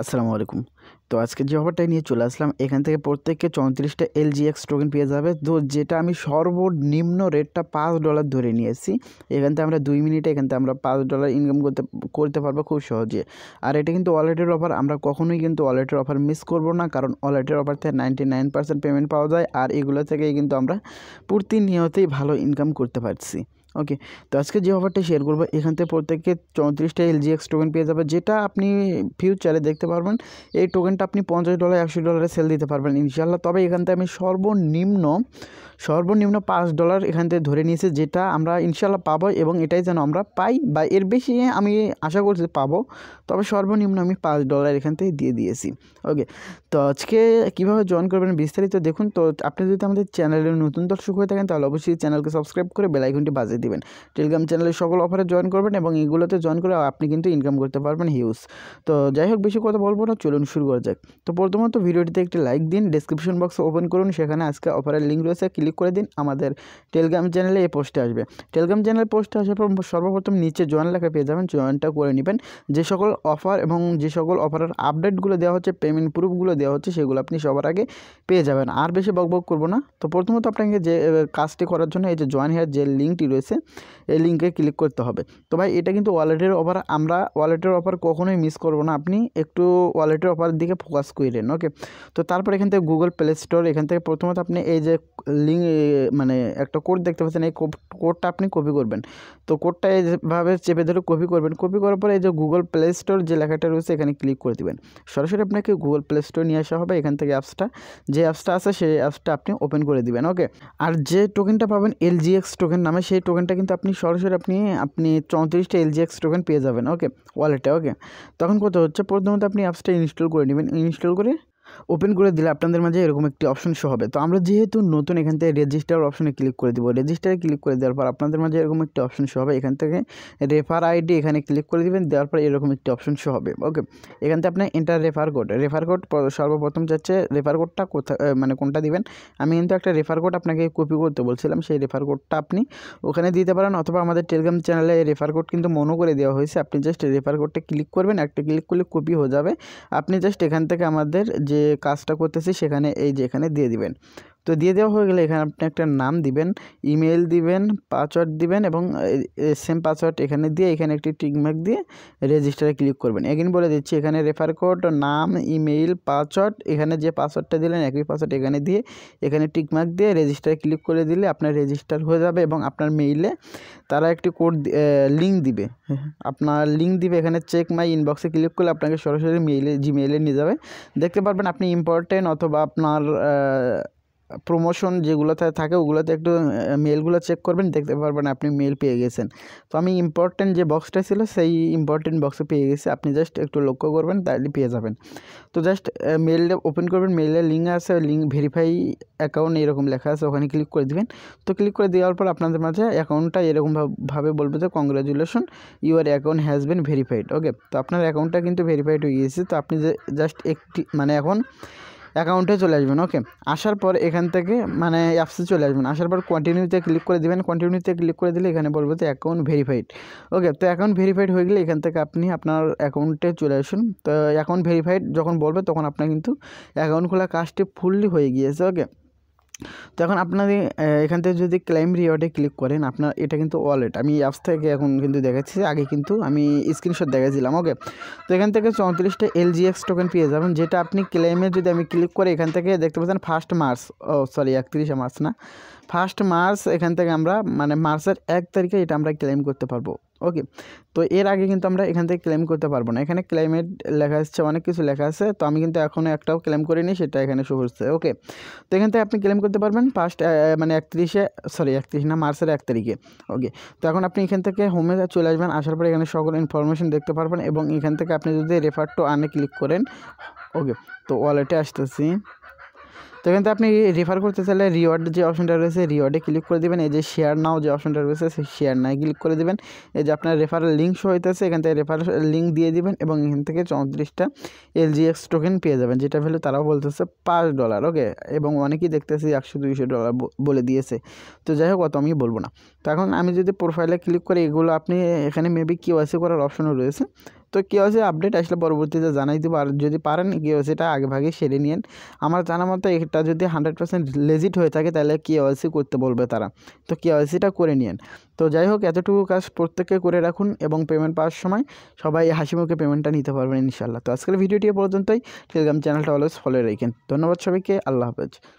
আসসালামু আলাইকুম তো আজকে যে অফারটাই নিয়ে চলে আসলাম এখান থেকে প্রত্যেককে চৌত্রিশটা এল জি এক্স টোকেন পেয়ে যাবে তো যেটা আমি সর্বনিম্ন রেটটা পাঁচ ডলার ধরে নিয়েছি এখান থেকে আমরা দুই মিনিটে এখান থেকে আমরা পাঁচ ডলার ইনকাম করতে করতে পারবো খুব সহজে আর এটা কিন্তু ওয়ালেটের অফার আমরা কখনোই কিন্তু ওয়ালেটের অফার মিস করব না কারণ ওয়ালেটের অফার থেকে নাইনটি নাইন পার্সেন্ট পেমেন্ট পাওয়া যায় আর এগুলো থেকেই কিন্তু আমরা প্রতিনিয়তই ভালো ইনকাম করতে পারছি ওকে তো আজকে যে অফারটা শেয়ার করবো এখান থেকে প্রত্যেককে চৌত্রিশটা জিএক্স টোকেন পেয়ে যাবে যেটা আপনি ফিউচারে দেখতে পারবেন এই টোকেনটা আপনি পঞ্চাশ ডলার একশো ডলারে সেল দিতে পারবেন ইনশাল্লাহ তবে এখান থেকে আমি সর্বনিম্ন সর্বনিম্ন পাঁচ ডলার এখান থেকে ধরে নিয়েছে যেটা আমরা ইনশাল্লাহ পাবো এবং এটাই যেন আমরা পাই বা এর বেশি আমি আশা করছি পাবো তবে সর্বনিম্ন আমি পাঁচ ডলার এখান থেকে দিয়ে দিয়েছি ওকে তো আজকে কীভাবে জয়েন করবেন বিস্তারিত দেখুন তো আপনি যদি আমাদের চ্যানেলের নতুন দর্শক হয়ে থাকেন তাহলে অবশ্যই চ্যানেলকে সাবস্ক্রাইব করে বেলাইকনটি বাজিয়ে দিন দেবেন টেলিগ্রাম চ্যানেলে সকল অফারে জয়েন করবেন এবং এগুলোতে জয়েন করে আপনি কিন্তু ইনকাম করতে পারবেন হিউজ তো যাই হোক বেশি কথা বলবো না চলুন শুরু করা যাক তো প্রথমত ভিডিওটিতে একটি লাইক দিন ডিসক্রিপশন বক্স ওপেন করুন সেখানে আজকে অফারের লিঙ্ক রয়েছে ক্লিক করে দিন আমাদের টেলিগ্রাম চ্যানেলে এই পোস্টে আসবে টেলিগ্রাম চ্যানেলে পোস্টে আসার পর সর্বপ্রথম নিচে জয়েন লেখা পেয়ে যাবেন জয়েনটা করে নেবেন যে সকল অফার এবং যে সকল অফারের আপডেটগুলো দেওয়া হচ্ছে পেমেন্ট প্রুফগুলো দেওয়া হচ্ছে সেগুলো আপনি সবার আগে পেয়ে যাবেন আর বেশি বকবক করবো না তো প্রথমত আপনাকে যে কাজটি করার জন্য এই যে জয়েন হেয়ার যে লিঙ্কটি রয়েছে এই লিঙ্কে ক্লিক করতে হবে তো ভাই এটা কিন্তু ওয়ালেটের অফার আমরা ওয়ালেটের অফার কখনোই মিস করব না আপনি একটু ওয়ালেটের অফার দিকে ফোকাস করেন ওকে তো তারপর এখান থেকে গুগল প্লে স্টোর এখান থেকে প্রথমত আপনি এই যে লিঙ্ক মানে একটা কোড দেখতে পাচ্ছেন এই কোডটা আপনি কপি করবেন তো কোডটা এইভাবে চেপে ধরে কপি করবেন কপি করার পরে এই যে গুগল প্লে স্টোর যে লেখাটা রয়েছে এখানে ক্লিক করে দেবেন সরাসরি আপনাকে গুগল প্লে স্টোর নিয়ে আসা হবে এখান থেকে অ্যাপসটা যে অ্যাপসটা আছে সেই অ্যাপসটা আপনি ওপেন করে দিবেন ওকে আর যে টোকেনটা পাবেন এল জি এক্স টোকেন নামে সেই টোকেন কিন্তু আপনি সরাসরি আপনি আপনি 34 টা এলজেএক্স টোকেন পেয়ে যাবেন ওকে ওয়ালেটে ওকে তখন কথা হচ্ছে প্রথমে আপনি অ্যাপসটা ইনস্টল করে নেবেন ইনস্টল করে ওপেন করে দিলে আপনাদের মাঝে এরকম একটি অপশন শো হবে তো আমরা যেহেতু নতুন এখান থেকে রেজিস্টার অপশনে ক্লিক করে দিব রেজিস্টারে ক্লিক করে দেওয়ার পর আপনাদের মাঝে এরকম একটি অপশন শো হবে এখান থেকে রেফার আইডি এখানে ক্লিক করে দেবেন দেওয়ার পর এরকম একটি অপশন শো হবে ওকে এখান থেকে আপনার enter refer code refer code সর্বপ্রথম যাচ্ছে রেফার কোডটা কোথা মানে কোনটা দিবেন আমি কিন্তু একটা রেফার কোড আপনাকে কপি করতে বলছিলাম সেই রেফার কোডটা আপনি ওখানে দিতে পারেন অথবা আমাদের টেলিগ্রাম চ্যানেলে রেফার কোড কিন্তু মনো করে দেওয়া হয়েছে আপনি জাস্ট রেফার কোডটা ক্লিক করবেন একটা ক্লিক করলে কপি হয়ে যাবে আপনি জাস্ট এখান থেকে আমাদের যে যে কাজটা করতেছি সেখানে এই যে এখানে দিয়ে দিবেন তো দিয়ে দেওয়া হয়ে গেলে এখানে আপনি একটা নাম দিবেন ইমেল দিবেন পাসওয়ার্ড দিবেন এবং সেম পাসওয়ার্ড এখানে দিয়ে এখানে একটি টিকমার্ক দিয়ে রেজিস্টারে ক্লিক করবেন এগিন বলে দিচ্ছি এখানে রেফার কোড নাম ইমেল পাসওয়ার্ড এখানে যে পাসওয়ার্ডটা দিলেন একই পাসওয়ার্ড এখানে দিয়ে এখানে টিকমার্ক দিয়ে রেজিস্টারে ক্লিক করে দিলে আপনার রেজিস্টার হয়ে যাবে এবং আপনার মেইলে তারা একটি কোড লিঙ্ক দিবে আপনার লিঙ্ক দিবে এখানে চেক মাই ইনবক্সে ক্লিক করলে আপনাকে সরাসরি মেইলে জিমেইলে নিয়ে যাবে দেখতে পারবেন আপনি ইম্পর্টেন্ট অথবা আপনার প্রমোশন যেগুলোতে থাকে ওগুলোতে একটু মেলগুলো চেক করবেন দেখতে পারবেন আপনি মেল পেয়ে গেছেন তো আমি ইম্পর্টেন্ট যে বক্সটা ছিল সেই ইম্পর্টেন্ট বক্সে পেয়ে গেছি আপনি জাস্ট একটু লক্ষ্য করবেন তাহলে পেয়ে যাবেন তো জাস্ট মেলটা ওপেন করবেন মেলের লিঙ্ক আছে লিঙ্ক ভেরিফাই অ্যাকাউন্ট এরকম লেখা আছে ওখানে ক্লিক করে দেবেন তো ক্লিক করে দেওয়ার পর আপনাদের মাঝে অ্যাকাউন্টটা এরকমভাবে বলবে যে congratulation your account has been verified okay তো আপনার অ্যাকাউন্টটা কিন্তু ভেরিফাইড হয়ে গিয়েছে তো আপনি যে জাস্ট একটি মানে এখন অ্যাকাউন্টে চলে আসবেন ওকে আসার পর এখান থেকে মানে অ্যাপসে চলে আসবেন আসার পর কন্টিনিউতে ক্লিক করে দেবেন কন্টিনিউতে ক্লিক করে দিলে এখানে বলবো তো অ্যাকাউন্ট ভেরিফাইড ওকে তো অ্যাকাউন্ট ভেরিফাইড হয়ে গেলে এখান থেকে আপনি আপনার অ্যাকাউন্টে চলে আসুন তো অ্যাকাউন্ট ভেরিফাইড যখন বলবে তখন আপনার কিন্তু অ্যাকাউন্ট খোলা কাজটি ফুললি হয়ে গিয়েছে ওকে তো এখন আপনাদের এখান থেকে যদি ক্লাইম রিওয়ার্ডে ক্লিক করেন আপনার এটা কিন্তু ওয়ালেট আমি অ্যাপস থেকে এখন কিন্তু দেখাচ্ছি আগে কিন্তু আমি স্ক্রিনশট দেখাচ্ছিলাম ওকে তো এখান থেকে চৌত্রিশটা এল জি এক্স টোকেন পেয়ে যাবেন যেটা আপনি ক্লেমে যদি আমি ক্লিক করে এখান থেকে দেখতে পাচ্ছেন ফার্স্ট মার্চ ও সরি একত্রিশে মার্চ না ফার্স্ট মার্চ এখান থেকে আমরা মানে মার্চের এক তারিখে এটা আমরা ক্লেম করতে পারবো ওকে তো এর আগে কিন্তু আমরা এখান থেকে ক্লেম করতে পারবো না এখানে ক্লেমের লেখা আসছে অনেক কিছু লেখা আছে তো আমি কিন্তু এখনও একটাও ক্লেম করিনি সেটা এখানে শো হচ্ছে ওকে তো এখান থেকে আপনি ক্লেম করতে পারবেন ফার্স্ট মানে একত্রিশে সরি একত্রিশ না মার্চের এক তারিখে ওকে তো এখন আপনি এখান থেকে হোমে চলে আসবেন আসার পরে এখানে সকল ইনফরমেশন দেখতে পারবেন এবং এখান থেকে আপনি যদি রেফার টু আনে ক্লিক করেন ওকে তো ওয়ালেটে আসতেছি তো এখানে আপনি রেফার করতে চাইলে রিওয়ার্ড যে অপশনটা রয়েছে রিওয়ার্ডে ক্লিক করে দেবেন এই যে শেয়ার নাও যে অপশনটা রয়েছে সেই শেয়ার নাই ক্লিক করে দেবেন এই যে আপনার রেফারেল লিঙ্ক শো হইতেছে এখান থেকে রেফারেল লিঙ্ক দিয়ে দিবেন এবং এখান থেকে চৌত্রিশটা এলজিএক্স টোকেন পেয়ে যাবেন যেটা ভ্যালু তারাও বলতেছে পাঁচ ডলার ওকে এবং অনেকেই দেখতেছি একশো দুইশো ডলার বলে দিয়েছে তো যাই হোক অত আমি বলবো না তো এখন আমি যদি প্রোফাইলে ক্লিক করে এগুলো আপনি এখানে মেবি কেউ করার অপশনও রয়েছে তো কী হয়েছে আপডেট আসলে পরবর্তীতে জানাই দিব আর যদি পারেন কী হয়েছে এটা আগেভাগে সেরে নিন আমার জানা মতো এটা যদি হান্ড্রেড পার্সেন্ট লেজিট হয়ে থাকে তাহলে ওয়াইসি করতে বলবে তারা তো কেওয়াইসিটা করে নিন তো যাই হোক এতটুকু কাজ প্রত্যেককে করে রাখুন এবং পেমেন্ট পাওয়ার সময় সবাই হাসি মুখে পেমেন্টটা নিতে পারবেন ইনশাল্লাহ তো আজকের ভিডিওটি পর্যন্তই টেলিগ্রাম চ্যানেলটা অলওয়েজ ফলো রেখেন ধন্যবাদ সবাইকে আল্লাহ হাফেজ